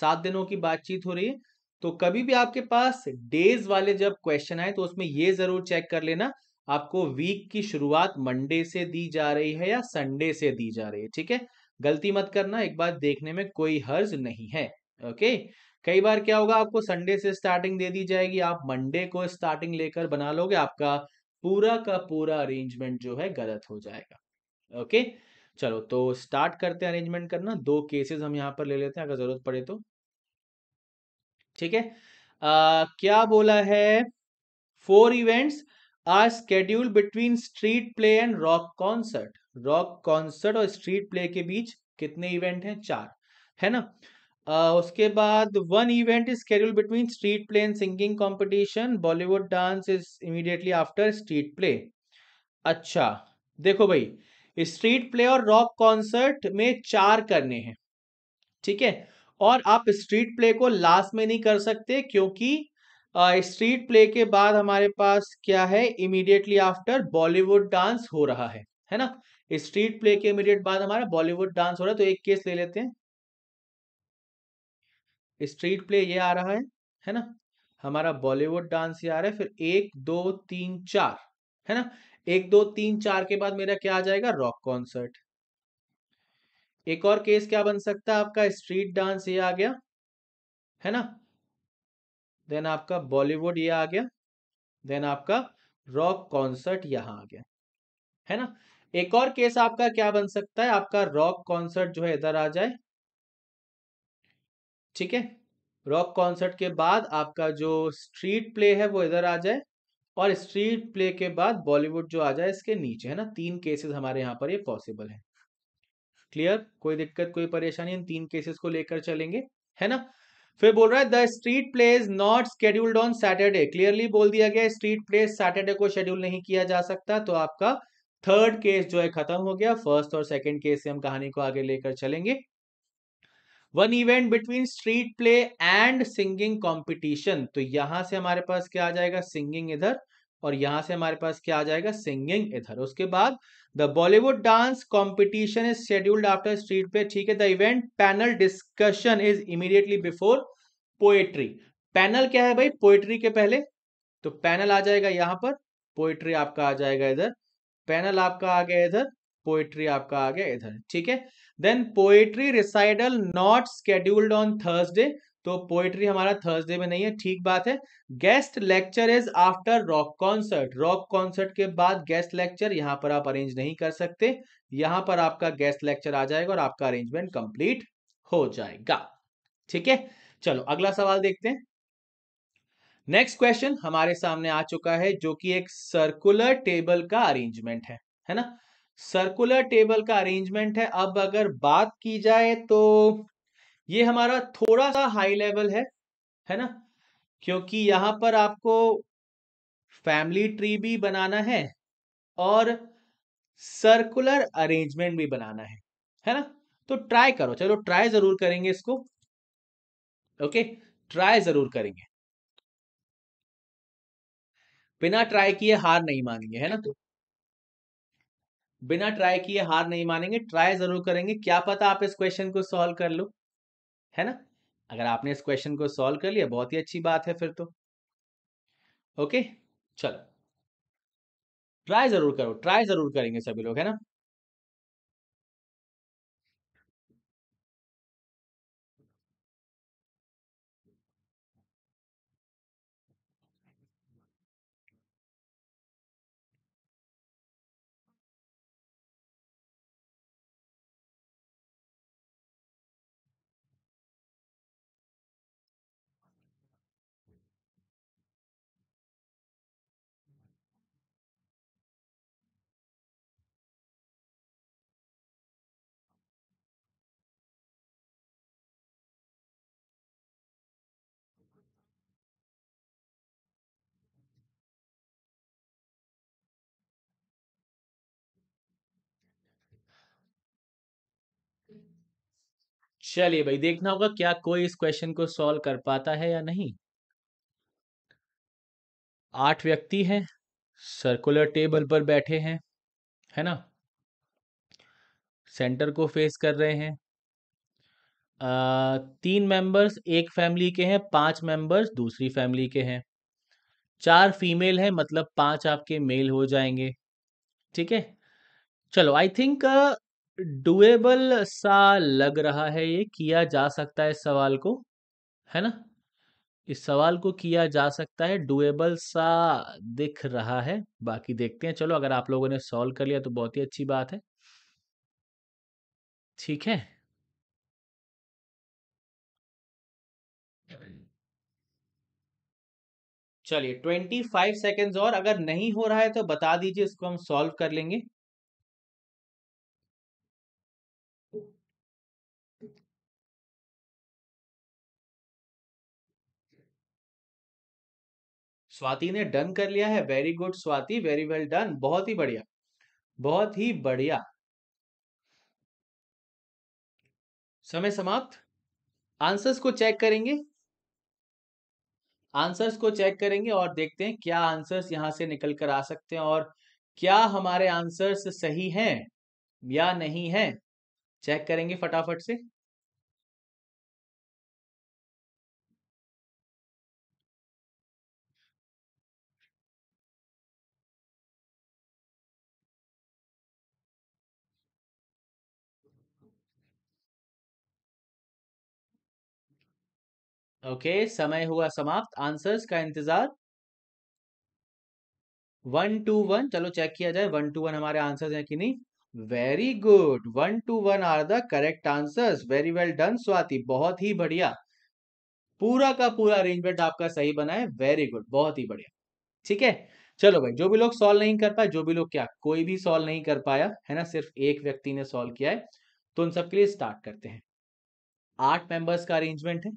सात दिनों की बातचीत हो रही है तो कभी भी आपके पास डेज वाले जब क्वेश्चन आए तो उसमें ये जरूर चेक कर लेना आपको वीक की शुरुआत मंडे से दी जा रही है या संडे से दी जा रही है ठीक है गलती मत करना एक बार देखने में कोई हर्ज नहीं है ओके कई बार क्या होगा आपको संडे से स्टार्टिंग दे दी जाएगी आप मंडे को स्टार्टिंग लेकर बना लोगे आपका पूरा का पूरा अरेंजमेंट जो है गलत हो जाएगा ओके चलो तो स्टार्ट करते हैं अरेंजमेंट करना दो केसेस हम यहाँ पर ले लेते हैं अगर जरूरत पड़े तो ठीक है क्या बोला है four events are schedule between street play and rock concert rock concert और स्ट्रीट प्ले के बीच कितने इवेंट हैं चार है ना आ, उसके बाद one event is schedule between street play and singing competition Bollywood dance is immediately after street play अच्छा देखो भाई स्ट्रीट प्ले और रॉक कॉन्सर्ट में चार करने हैं ठीक है और आप स्ट्रीट प्ले को लास्ट में नहीं कर सकते क्योंकि स्ट्रीट प्ले के बाद हमारे पास क्या है इमीडिएटली आफ्टर बॉलीवुड डांस हो रहा है है ना स्ट्रीट प्ले के इमीडिएट बाद हमारा बॉलीवुड डांस हो रहा है तो एक केस ले लेते हैं स्ट्रीट प्ले ये आ रहा है है ना हमारा बॉलीवुड डांस ये आ रहा है फिर एक दो तीन चार है ना एक दो तीन चार के बाद मेरा क्या आ जाएगा रॉक कॉन्सर्ट एक और केस क्या बन सकता है आपका स्ट्रीट डांस ये आ गया है ना देन आपका बॉलीवुड ये आ गया देन आपका रॉक कॉन्सर्ट यहां आ गया है ना एक और केस आपका क्या बन सकता है आपका रॉक कॉन्सर्ट जो है इधर आ जाए ठीक है रॉक कॉन्सर्ट के बाद आपका जो स्ट्रीट प्ले है वो इधर आ जाए और स्ट्रीट प्ले के बाद बॉलीवुड जो आ जाए इसके नीचे है ना तीन केसेस हमारे यहाँ पर ये पॉसिबल है क्लियर कोई दिक्कत कोई परेशानी इन तीन केसेस को लेकर चलेंगे है ना फिर बोल रहा है the street play is not scheduled on Saturday clearly बोल दिया गया स्ट्रीट प्ले सैटरडे को शेड्यूल नहीं किया जा सकता तो आपका थर्ड केस जो है खत्म हो गया फर्स्ट और सेकेंड केस से हम कहानी को आगे लेकर चलेंगे one event between street play and singing competition तो यहां से हमारे पास क्या आ जाएगा सिंगिंग इधर और यहां से हमारे पास क्या आ जाएगा सिंगिंग इधर उसके बाद the Bollywood dance competition is scheduled after street play ठीक है the event panel discussion is immediately before poetry panel क्या है भाई पोएट्री के पहले तो पैनल आ जाएगा यहां पर पोएट्री आपका आ जाएगा इधर पैनल आपका आ गया इधर पोएट्री आपका आ गया इधर ठीक है then poetry recital not scheduled on Thursday तो पोएट्री हमारा थर्सडे में नहीं है ठीक बात है guest lecture is after rock concert rock concert के बाद गेस्ट लेक्चर यहां पर आप अरेंज नहीं कर सकते यहां पर आपका गेस्ट लेक्चर आ जाएगा और आपका अरेंजमेंट कंप्लीट हो जाएगा ठीक है चलो अगला सवाल देखते हैं नेक्स्ट क्वेश्चन हमारे सामने आ चुका है जो कि एक सर्कुलर टेबल का अरेंजमेंट है है ना सर्कुलर टेबल का अरेंजमेंट है अब अगर बात की जाए तो ये हमारा थोड़ा सा हाई लेवल है है ना क्योंकि यहां पर आपको फैमिली ट्री भी बनाना है और सर्कुलर अरेंजमेंट भी बनाना है है ना तो ट्राई करो चलो ट्राई जरूर करेंगे इसको ओके ट्राई जरूर करेंगे बिना ट्राई किए हार नहीं मानेंगे है ना तो बिना ट्राई किए हार नहीं मानेंगे ट्राई जरूर करेंगे क्या पता आप इस क्वेश्चन को सॉल्व कर लो है ना अगर आपने इस क्वेश्चन को सॉल्व कर लिया बहुत ही अच्छी बात है फिर तो ओके चलो ट्राई जरूर करो ट्राई जरूर करेंगे सभी लोग है ना चलिए भाई देखना होगा क्या कोई इस क्वेश्चन को सॉल्व कर पाता है या नहीं आठ व्यक्ति हैं सर्कुलर टेबल पर बैठे हैं है ना सेंटर को फेस कर रहे हैं आ, तीन मेंबर्स एक फैमिली के हैं पांच मेंबर्स दूसरी फैमिली के हैं चार फीमेल हैं मतलब पांच आपके मेल हो जाएंगे ठीक है चलो आई थिंक डुएबल सा लग रहा है ये किया जा सकता है इस सवाल को है ना इस सवाल को किया जा सकता है डुएबल सा दिख रहा है बाकी देखते हैं चलो अगर आप लोगों ने सॉल्व कर लिया तो बहुत ही अच्छी बात है ठीक है चलिए ट्वेंटी फाइव सेकेंड्स और अगर नहीं हो रहा है तो बता दीजिए इसको हम सॉल्व कर लेंगे स्वाति ने डन कर लिया है very good Swati very well done बहुत ही बढ़िया बहुत ही बढ़िया समय समाप्त आंसर्स को चेक करेंगे आंसर्स को चेक करेंगे और देखते हैं क्या आंसर्स यहां से निकल कर आ सकते हैं और क्या हमारे आंसर्स सही हैं या नहीं हैं चेक करेंगे फटाफट से ओके समय हुआ समाप्त आंसर्स का इंतजार वन टू वन चलो चेक किया जाए वन टू वन हमारे आंसर्स हैं कि नहीं very good one two one are the correct answers very well done Swati बहुत ही बढ़िया पूरा का पूरा अरेंजमेंट आपका सही बना है वेरी गुड बहुत ही बढ़िया ठीक है चलो भाई जो भी लोग सॉल्व नहीं कर पाए जो भी लोग क्या कोई भी सॉल्व नहीं कर पाया है ना सिर्फ एक व्यक्ति ने सॉल्व किया है तो उन सबके लिए स्टार्ट करते हैं आठ मेंबर्स का अरेंजमेंट है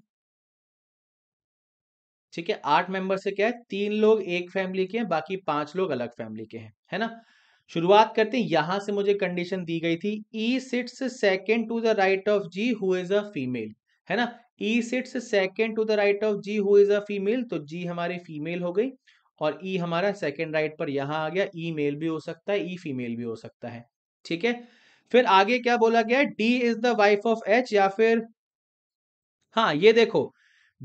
ठीक है आठ मेंबर से क्या है तीन लोग एक फैमिली के हैं बाकी पांच लोग अलग फैमिली के हैं है ना शुरुआत करते हैं यहां से मुझे कंडीशन दी गई थी E sits second to the right of G who is a female है ना E sits second to the right of G who is a female तो जी हमारी फीमेल हो गई और ई e हमारा सेकेंड राइट पर यहां आ गया ई e मेल भी हो सकता है ई e फीमेल भी हो सकता है ठीक है फिर आगे क्या बोला गया D is the wife of H या फिर हाँ ये देखो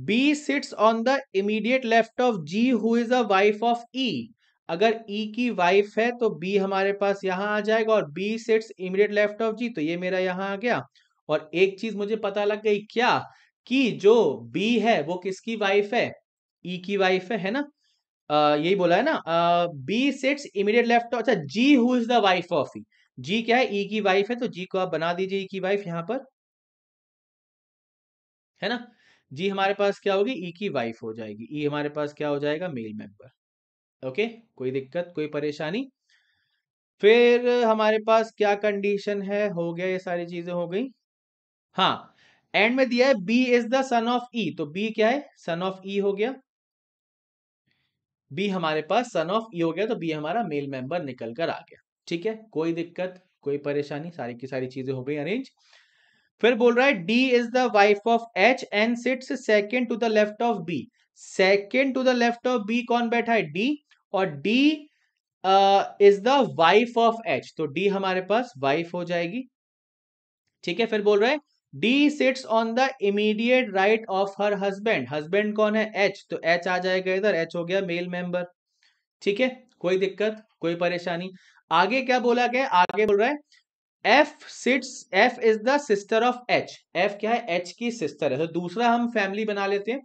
B sits on the immediate left of G who is a wife of E अगर ई e की वाइफ है तो बी हमारे पास यहाँ आ जाएगा और B sits immediate left of G तो ये मेरा यहाँ आ गया और एक चीज मुझे पता लग गई क्या कि जो बी है वो किसकी वाइफ है ई e की वाइफ है है ना यही बोला है ना बी सिट्स इमीडिएट लेफ्ट अच्छा G who is the wife of E G क्या है ई e की वाइफ है तो जी को आप बना दीजिए ई e की वाइफ यहाँ पर है ना जी हमारे पास क्या होगी ई e की वाइफ हो जाएगी ई e हमारे पास क्या हो जाएगा मेल मेंबर ओके कोई दिक्कत कोई परेशानी फिर हमारे पास क्या कंडीशन है हो गया ये सारी चीजें हो गई हाँ एंड में दिया है B is the son of E तो बी क्या है सन ऑफ ई हो गया बी हमारे पास सन ऑफ ई हो गया तो बी हमारा मेल मेंबर निकल कर आ गया ठीक है कोई दिक्कत कोई परेशानी सारी की सारी चीजें हो गई अरेंज फिर बोल रहा है D is the wife of H and sits second to the left of B second to the left of B कौन बैठा है डी और D is the wife of H तो डी हमारे पास वाइफ हो जाएगी ठीक है फिर बोल रहा है D sits on the immediate right of her husband husband कौन है एच तो एच आ जाएगा इधर एच हो गया मेल मेंबर ठीक है कोई दिक्कत कोई परेशानी आगे क्या बोला गया आगे बोल रहा है F sits F is the sister of H F क्या है एच की सिस्टर है तो दूसरा हम फैमिली बना लेते हैं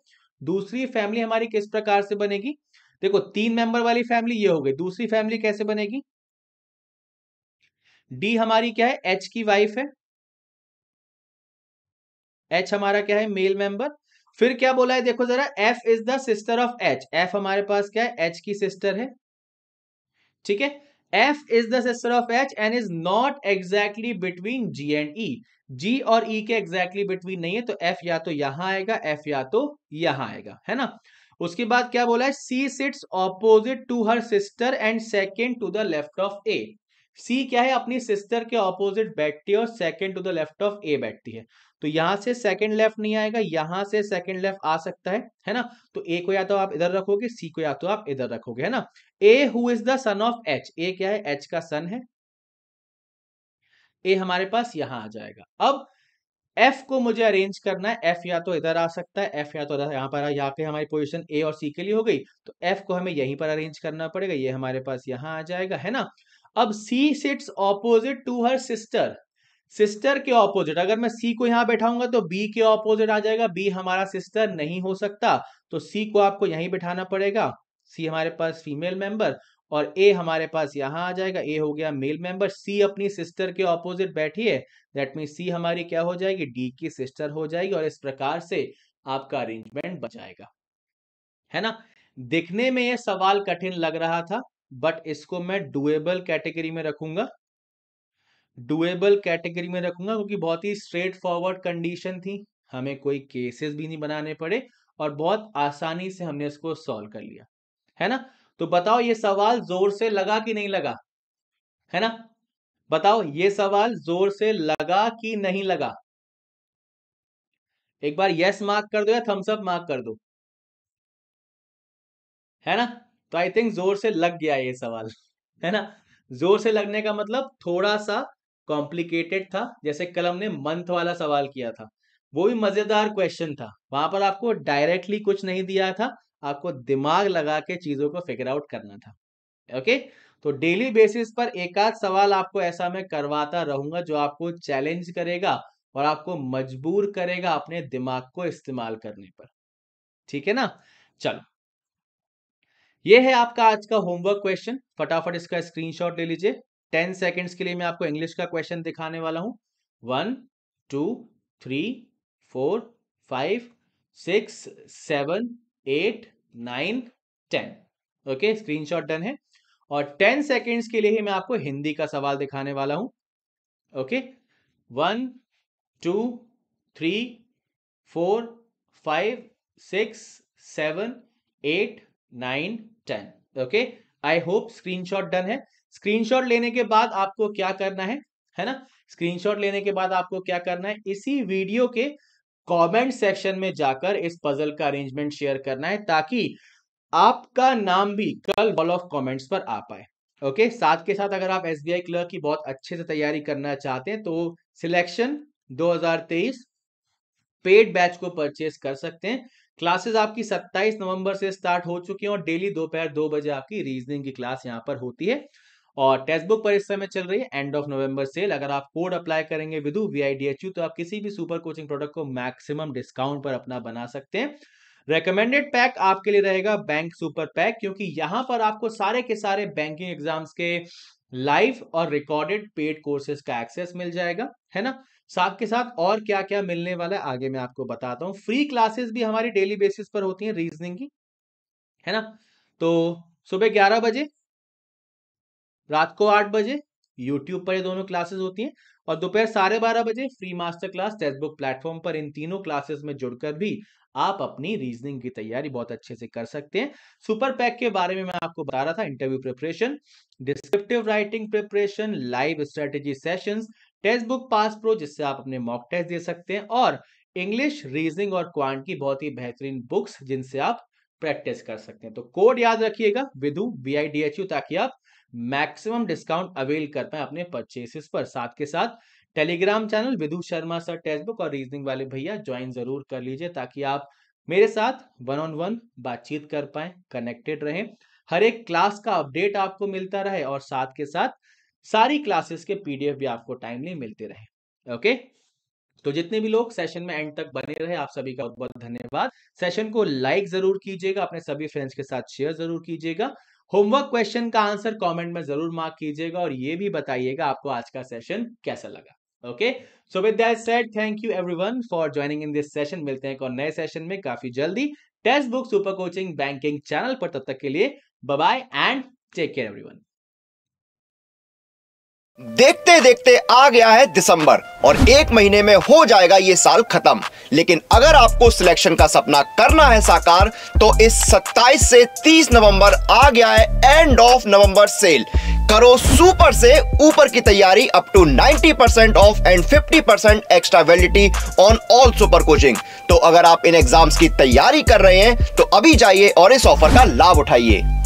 दूसरी फैमिली हमारी किस प्रकार से बनेगी देखो तीन मेंबर वाली फैमिली ये हो गई दूसरी फैमिली कैसे बनेगी डी हमारी क्या है एच की वाइफ है एच हमारा क्या है मेल मेंबर फिर क्या बोला है देखो जरा F is the sister of H F हमारे पास क्या है एच की सिस्टर है ठीक है F is the sister of H and is not exactly between G and E. G और E के exactly between नहीं है तो F या तो यहां आएगा F या तो यहां आएगा है ना उसके बाद क्या बोला है C sits opposite to her sister and second to the left of A C क्या है अपनी सिस्टर के ऑपोजिट बैठती है और second to the left of A बैठती है तो यहां से सेकेंड लेफ्ट नहीं आएगा यहां से सेकेंड लेफ्ट आ सकता है है ना तो ए को या तो आप इधर रखोगे सी को या तो आप इधर रखोगे है ना A who is the son of H A क्या है एच का सन है ए हमारे पास यहां आ जाएगा अब एफ को मुझे अरेंज करना है एफ या तो इधर आ सकता है एफ या तो यहां पर यहाँ पे हमारी पोजीशन ए और सी के लिए हो गई तो एफ को हमें यहीं पर अरेंज करना पड़ेगा ये हमारे पास यहाँ आ जाएगा है ना अब C sits opposite to her sister sister के ऑपोजिट अगर मैं सी को यहां बैठाऊंगा तो बी के ऑपोजिट आ जाएगा बी हमारा सिस्टर नहीं हो सकता तो सी को आपको यहीं बैठाना पड़ेगा सी हमारे पास फीमेल मेंबर और ए हमारे पास यहाँ आ जाएगा ए हो गया मेल मेंबर सी अपनी सिस्टर के ऑपोजिट बैठी है दैट मीन सी हमारी क्या हो जाएगी डी की सिस्टर हो जाएगी और इस प्रकार से आपका अरेंजमेंट बन जाएगा है ना दिखने में यह सवाल कठिन लग रहा था बट इसको मैं डुएबल कैटेगरी में रखूंगा डुएबल कैटेगरी में रखूंगा क्योंकि बहुत ही स्ट्रेट फॉरवर्ड कंडीशन थी हमें कोई केसेस भी नहीं बनाने पड़े और बहुत आसानी से हमने इसको सॉल्व कर लिया है ना तो बताओ ये सवाल जोर से लगा कि नहीं लगा है ना बताओ ये सवाल जोर से लगा कि नहीं लगा एक बार यस मार्क कर दो या थम्स अप मार्क कर दो है ना तो आई थिंक जोर से लग गया ये सवाल है ना जोर से लगने का मतलब थोड़ा सा कॉम्प्लिकेटेड था जैसे कल हमने मंथ वाला सवाल किया था वो भी मजेदार क्वेश्चन था वहां पर आपको डायरेक्टली कुछ नहीं दिया था आपको दिमाग लगा के चीज़ों को फिगर आउट करना था ओके तो डेली बेसिस पर एक आध सवाल आपको ऐसा मैं करवाता रहूंगा जो आपको चैलेंज करेगा और आपको मजबूर करेगा अपने दिमाग को इस्तेमाल करने पर ठीक है ना चलो ये है आपका आज का होमवर्क क्वेश्चन फटाफट इसका स्क्रीनशॉट ले लीजिए टेन सेकेंड्स के लिए मैं आपको इंग्लिश का क्वेश्चन दिखाने वाला हूं one two three four five six seven eight nine ten okay screenshot done है और टेन सेकेंड्स के लिए ही मैं आपको हिंदी का सवाल दिखाने वाला हूं okay one two three four five six seven eight nine ten okay I hope screenshot done है स्क्रीनशॉट लेने के बाद आपको क्या करना है है ना स्क्रीनशॉट लेने के बाद आपको क्या करना है इसी वीडियो के कमेंट सेक्शन में जाकर इस पजल का अरेंजमेंट शेयर करना है ताकि आपका नाम भी कल वॉल ऑफ कमेंट्स पर आ पाए ओके साथ के साथ अगर आप एस बी आई क्लर्क की बहुत अच्छे से तैयारी करना चाहते हैं तो सिलेक्शन 2023 पेड बैच को परचेस कर सकते हैं क्लासेस आपकी 27 नवंबर से स्टार्ट हो चुकी हैं और डेली दोपहर दो, दो बजे आपकी रीजनिंग की क्लास यहां पर होती है और टेस्ट बुक पर इस समय चल रही है एंड ऑफ नवंबर सेल अगर आप कोड अप्लाई करेंगे विदू वी तो आप किसी भी सुपर कोचिंग प्रोडक्ट को मैक्सिमम डिस्काउंट पर अपना बना सकते हैं रेकमेंडेड पैक आपके लिए रहेगा बैंक सुपर पैक क्योंकि यहां पर आपको सारे के सारे बैंकिंग एग्जाम्स के लाइव और रिकॉर्डेड पेड कोर्सेज का एक्सेस मिल जाएगा है ना साथ के साथ और क्या क्या मिलने वाला है आगे मैं आपको बताता हूँ फ्री क्लासेस भी हमारी डेली बेसिस पर होती हैं रीजनिंग की है ना तो सुबह ग्यारह बजे रात को आठ बजे यूट्यूब पर ये दोनों क्लासेस होती हैं और दोपहर साढ़े बारह बजे free master class book platform पर इन तीनों क्लासेस में जुड़कर भी आप अपनी रीजनिंग की तैयारी बहुत अच्छे से कर सकते हैं सुपर पैक के बारे में मैं आपको बता रहा था interview preparation descriptive writing preparation live strategy session Testbook pass pro जिससे आप अपने मॉक टेस्ट दे सकते हैं और इंग्लिश रीजनिंग और क्वांट की बहुत ही बेहतरीन बुक्स जिनसे आप प्रैक्टिस कर सकते हैं तो कोड याद रखिएगा Vidhu V I D H U ताकि आप मैक्सिमम डिस्काउंट अवेल कर पाए अपने परचेसेस पर साथ के साथ Telegram channel Vidhu Sharma sir Testbook और रीजनिंग वाले भैया ज्वाइन जरूर कर लीजिए ताकि आप मेरे साथ वन ऑन वन बातचीत कर पाए कनेक्टेड रहें हर एक क्लास का अपडेट आपको मिलता रहे और साथ के साथ सारी क्लासेस के पीडीएफ भी आपको टाइमली मिलते रहे ओके तो जितने भी लोग सेशन में एंड तक बने रहे आप सभी का बहुत बहुत धन्यवाद सेशन को लाइक जरूर कीजिएगा अपने सभी फ्रेंड्स के साथ शेयर जरूर कीजिएगा होमवर्क क्वेश्चन का आंसर कमेंट में जरूर मार्क कीजिएगा और ये भी बताइएगा आपको आज का सेशन कैसा लगा okay so with said thank you everyone for joining in this session मिलते हैं एक और नए सेशन में काफी जल्दी Testbook super coaching banking channel पर तब तक के लिए bye and take care everyone देखते देखते आ गया है दिसंबर और एक महीने में हो जाएगा ये साल खत्म लेकिन अगर आपको सिलेक्शन का सपना करना है साकार तो इस 27 से 30 नवंबर आ गया है एंड ऑफ नवंबर सेल करो सुपर से ऊपर की तैयारी up to 90 percent off and 50 percent extra validity on all super coaching तो अगर आप इन एग्जाम्स की तैयारी कर रहे हैं तो अभी जाइए और इस ऑफर का लाभ उठाइए